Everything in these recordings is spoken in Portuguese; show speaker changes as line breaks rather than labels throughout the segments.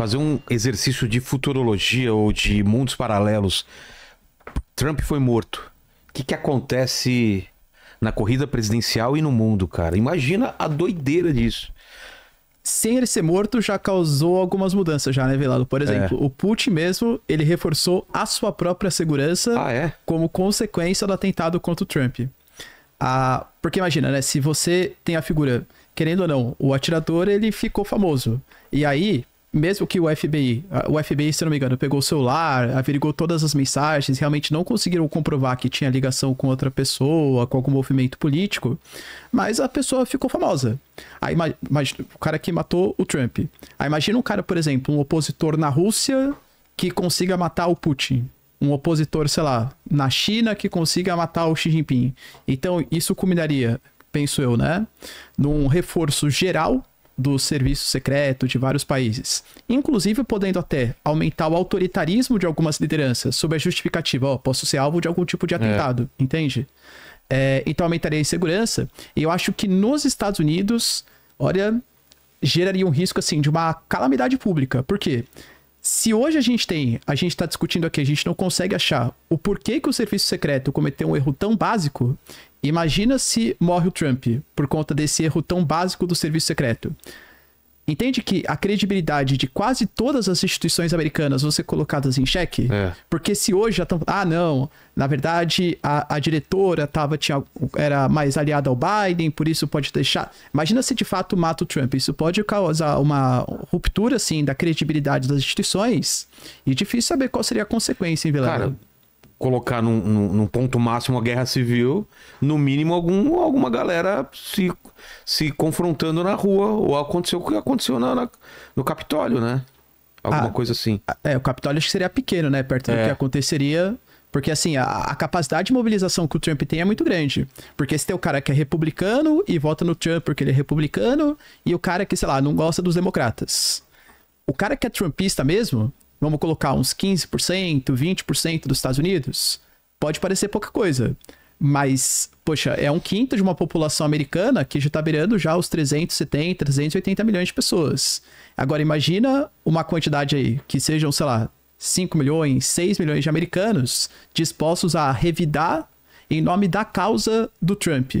fazer um exercício de futurologia ou de mundos paralelos. Trump foi morto. O que, que acontece na corrida presidencial e no mundo, cara? Imagina a doideira disso sem ele ser morto, já causou algumas mudanças já, né, Velado? Por é. exemplo, é. o
Putin mesmo, ele reforçou a sua própria segurança ah, é? como consequência do atentado contra o Trump. Ah, porque imagina, né, se você tem a figura, querendo ou não, o atirador, ele ficou famoso. E aí, mesmo que o FBI, o FBI, se não me engano, pegou o celular, averigou todas as mensagens, realmente não conseguiram comprovar que tinha ligação com outra pessoa, com algum movimento político, mas a pessoa ficou famosa. Aí, imagina, o cara que matou o Trump. Aí imagina um cara, por exemplo, um opositor na Rússia que consiga matar o Putin. Um opositor, sei lá, na China que consiga matar o Xi Jinping. Então, isso culminaria, penso eu, né? Num reforço geral do serviço secreto de vários países, inclusive podendo até aumentar o autoritarismo de algumas lideranças sob a justificativa, ó, posso ser alvo de algum tipo de é. atentado, é. entende? É, então aumentaria a insegurança. E eu acho que nos Estados Unidos, olha, geraria um risco assim de uma calamidade pública. Por quê? Se hoje a gente tem, a gente está discutindo aqui, a gente não consegue achar o porquê que o serviço secreto cometeu um erro tão básico, Imagina se morre o Trump por conta desse erro tão básico do serviço secreto. Entende que a credibilidade de quase todas as instituições americanas vão ser colocadas em xeque? É. Porque se hoje já estão. Ah, não. Na verdade, a, a, diretora tava, tinha, era mais aliada ao Biden, por isso pode deixar. Imagina se de fato mata o Trump. Isso pode causar uma ruptura, assim, da credibilidade das instituições.
E difícil saber qual seria a consequência, hein, Vilela? Cara, colocar num, num, num, ponto máximo a guerra civil, no mínimo algum, alguma galera se, se confrontando na rua, ou aconteceu o que aconteceu na, na no Capitólio, né? Alguma ah, coisa assim. Ah, é,
o Capitólio acho que seria pequeno, né? Perto é. do que aconteceria. Porque, assim, a, a, capacidade de mobilização que o Trump tem é muito grande. Porque se tem o cara que é republicano e vota no Trump porque ele é republicano, e o cara que, sei lá, não gosta dos democratas. O cara que é trumpista mesmo, vamos colocar uns 15%, 20% dos Estados Unidos, pode parecer pouca coisa. Mas, poxa, é um quinto de uma população americana que já está beirando já os 370, 380 milhões de pessoas. Agora, imagina uma quantidade aí, que sejam, sei lá, 5 milhões, 6 milhões de americanos dispostos a revidar em nome da causa do Trump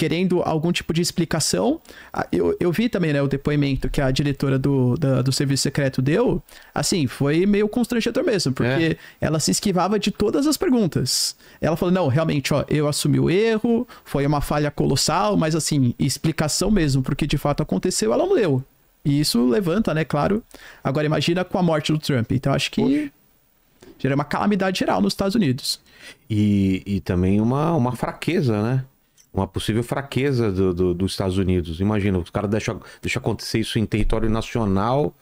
querendo algum tipo de explicação. Ah, eu, eu vi também, né, o depoimento que a diretora do, da, do serviço secreto deu. Assim, foi meio constrangedor mesmo, porque é. ela se esquivava de todas as perguntas. Ela falou: não, realmente, ó, eu assumi o erro, foi uma falha colossal, mas assim, explicação mesmo porque de fato aconteceu, ela não leu. E isso levanta, né, claro. Agora imagina com a morte do Trump. Então acho
que. Poxa gera uma calamidade geral nos Estados Unidos. E, e também uma, uma fraqueza, né? uma possível fraqueza do, do, dos Estados Unidos. Imagina, os caras deixam deixa acontecer isso em território nacional,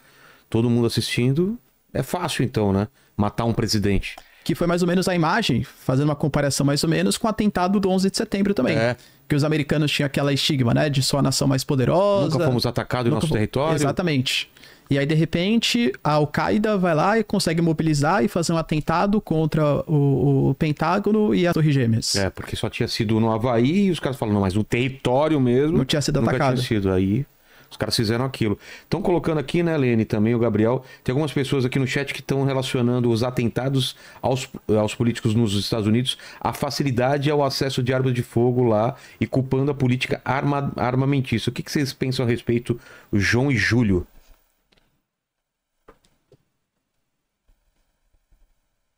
todo mundo assistindo. É fácil então, né? Matar um presidente.
Que foi mais ou menos a imagem, fazendo uma comparação mais ou menos com o atentado do 11 de setembro também. É. Que os americanos tinham aquela estigma, né? De só a nação mais poderosa. Nunca fomos atacados em nosso fomos... território. Exatamente. E aí, de repente, a Al-Qaeda vai lá e consegue mobilizar e fazer um atentado contra o, o Pentágono e a
Torre Gêmeas. É, porque só tinha sido no Havaí e os caras falam, não, mas no território mesmo. Não tinha sido nunca atacado. Tinha sido. Aí os caras fizeram aquilo. Estão colocando aqui, né, Lene, também o Gabriel. Tem algumas pessoas aqui no chat que estão relacionando os atentados aos, aos políticos nos Estados Unidos, a facilidade ao acesso de armas de fogo lá e culpando a política arma, armamentista. O que, que vocês pensam a respeito, João e Júlio?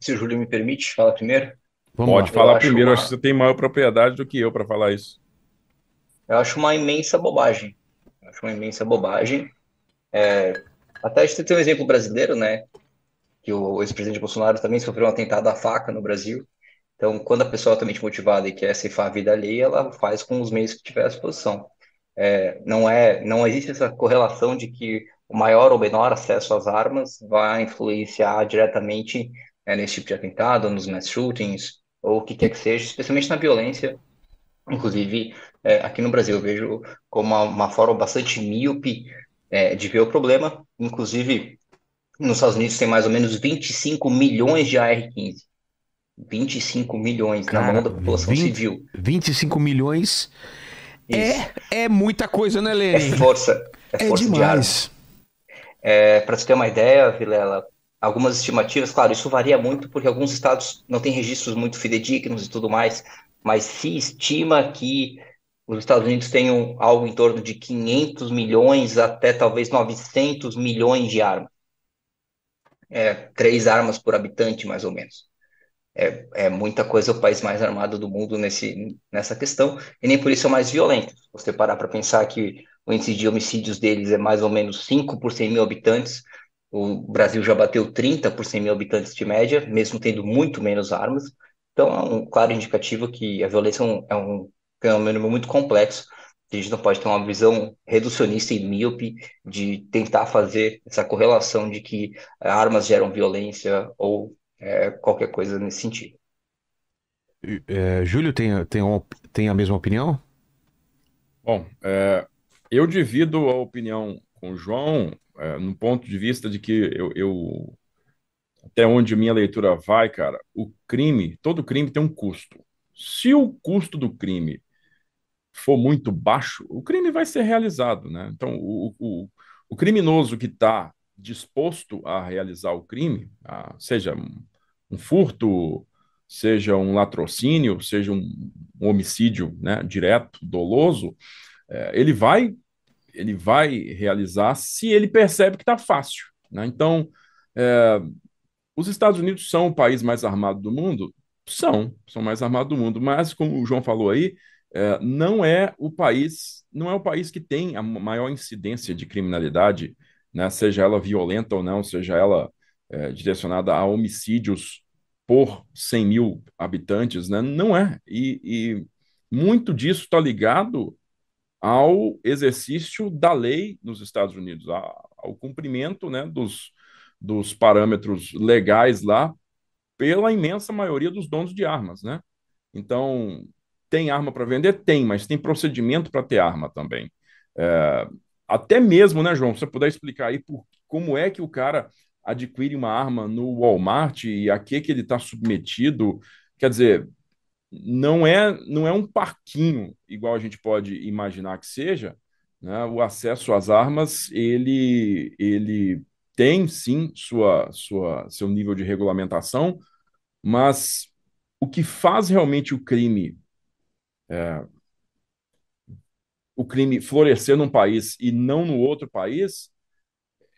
Se o Júlio me permite, fala primeiro. Vamos Pode lá. falar eu primeiro, acho, uma... acho que
você tem maior propriedade do que eu para falar isso.
Eu acho uma imensa bobagem. Eu acho uma imensa bobagem. É... Até a gente tem um exemplo brasileiro, né? Que o ex-presidente Bolsonaro também sofreu um atentado à faca no Brasil. Então, quando a pessoa é altamente motivada e quer ceifar a vida alheia, ela faz com os meios que tiver à disposição. É, não é, não existe essa correlação de que o maior ou menor acesso às armas vai influenciar diretamente é, nesse tipo de atentado, nos mass shootings, ou o que quer que seja, especialmente na violência. Inclusive, é, aqui no Brasil, eu vejo como uma, uma forma bastante míope é, de ver o problema. Inclusive, nos Estados Unidos tem mais ou menos 25 milhões de AR-15. 25 milhões Cara, na mão da população 20, civil. 25 milhões é, é muita coisa, né, Lene? É força. É, é força demais. De é, para você ter uma ideia, Vilela, algumas estimativas, claro, isso varia muito porque alguns estados não têm registros muito fidedignos e tudo mais, mas se estima que os Estados Unidos tenham algo em torno de 500 milhões até talvez 900 milhões de armas. É, três armas por habitante, mais ou menos. É, é, muita coisa é o país mais armado do mundo nesse, nessa questão, e nem por isso é mais violento. Se você parar para pensar que o índice de homicídios deles é mais ou menos 5 por 100 mil habitantes, o Brasil já bateu 30 por 100 mil habitantes de média, mesmo tendo muito menos armas. Então, é um claro indicativo que a violência é um fenômeno é um muito complexo. A gente não pode ter uma visão reducionista e míope de tentar fazer essa correlação de que eh, armas geram violência ou é, qualquer coisa nesse sentido.
É, Júlio tem, tem, tem a mesma opinião?
Bom, é, eu divido a opinião com o João é, no ponto de vista de que eu, eu, até onde minha leitura vai, cara, o crime, todo crime tem um custo. Se o custo do crime for muito baixo, o crime vai ser realizado, né? Então, o, o, o criminoso que está disposto a realizar o crime, a, seja um, um furto, seja um latrocínio, seja um, um homicídio né, direto, doloso, é, ele vai ele vai realizar se ele percebe que está fácil. Né? Então, é, os Estados Unidos são o país mais armado do mundo? São, são mais armados do mundo, mas como o João falou aí, é, não é o país, não é o país que tem a maior incidência de criminalidade, né? seja ela violenta ou não, seja ela é, direcionada a homicídios por 100 mil habitantes, né? não é. E, e muito disso está ligado ao exercício da lei nos Estados Unidos, ao cumprimento né, dos, dos parâmetros legais lá pela imensa maioria dos donos de armas, né? Então, tem arma para vender? Tem, mas tem procedimento para ter arma também. É, até mesmo, né, João, se você puder explicar aí por, como é que o cara adquire uma arma no Walmart e a que, que ele está submetido. Quer dizer, não é, não é um parquinho igual a gente pode imaginar que seja. Né? O acesso às armas ele, ele tem sim sua, sua, seu nível de regulamentação, mas o que faz realmente o crime é, o crime florescer num país e não no outro país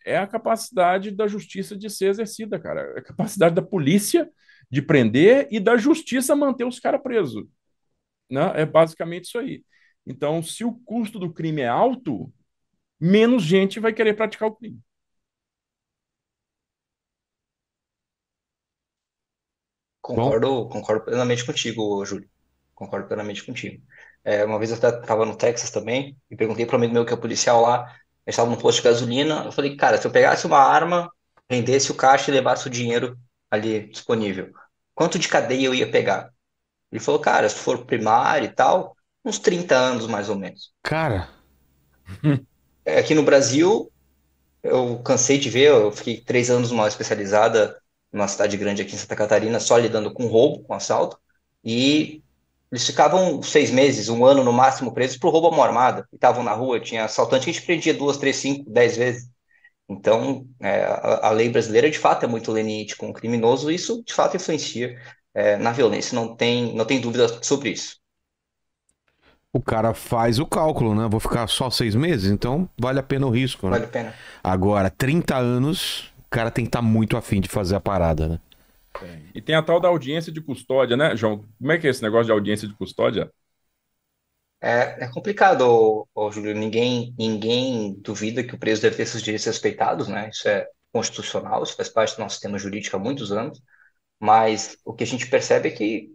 é a capacidade da justiça de ser exercida, cara. É a capacidade da polícia de prender e da justiça manter os caras presos. Né? É basicamente isso aí. Então, se o custo do crime é alto, menos gente vai querer praticar o crime.
Concordo, concordo plenamente contigo, Júlio. Concordo plenamente contigo. É, uma vez eu estava no Texas também e perguntei para um amigo meu que é policial lá, eles estava num posto de gasolina. Eu falei, cara, se eu pegasse uma arma, rendesse o caixa e levasse o dinheiro ali disponível quanto de cadeia eu ia pegar? Ele falou, cara, se for primário e tal, uns 30 anos mais ou menos.
Cara.
É, aqui no Brasil, eu cansei de ver, eu fiquei três anos numa especializada numa cidade grande aqui em Santa Catarina, só lidando com roubo, com assalto, e eles ficavam seis meses, um ano no máximo presos por roubo a mão armada. E estavam na rua, tinha assaltante que a gente prendia duas, três, cinco, dez vezes. Então, é, a, a, lei brasileira de fato é muito leniente com o criminoso, e isso de fato influencia é, na violência, não tem, não tem dúvida sobre isso.
O cara faz o cálculo, né? Vou ficar só seis meses, então vale a pena o risco, né? Vale a pena. Agora, 30 anos, o cara tem que estar tá muito afim de fazer a
parada, né? E tem a tal da audiência de custódia, né, João? Como é que é esse negócio de audiência de custódia?
É, é complicado, ô, Júlio. Ninguém, ninguém duvida que o preso deve ter seus direitos respeitados, né? Isso é constitucional, isso faz parte do nosso sistema jurídico há muitos anos. Mas o que a gente percebe é que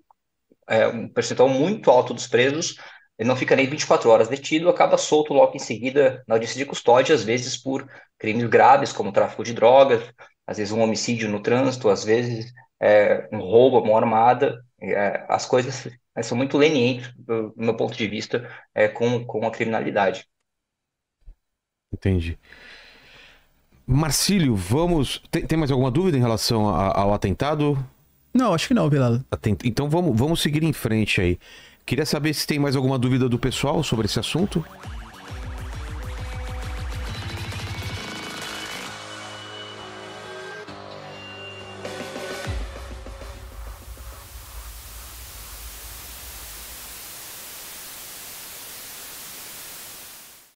é, um percentual muito alto dos presos ele não fica nem 24 horas detido, acaba solto logo em seguida na audiência de custódia, às vezes por crimes graves, como tráfico de drogas, às vezes um homicídio no trânsito, às vezes é, um roubo, uma armada, é, as coisas são muito lenientes, do, do meu ponto de vista, é, com, com a criminalidade.
Entendi. Marcílio, vamos. Tem, tem mais alguma dúvida em relação a, ao atentado? Não, acho que não, Pelado. Atent... Então vamos, vamos seguir em frente aí. Queria saber se tem mais alguma dúvida do pessoal sobre esse assunto.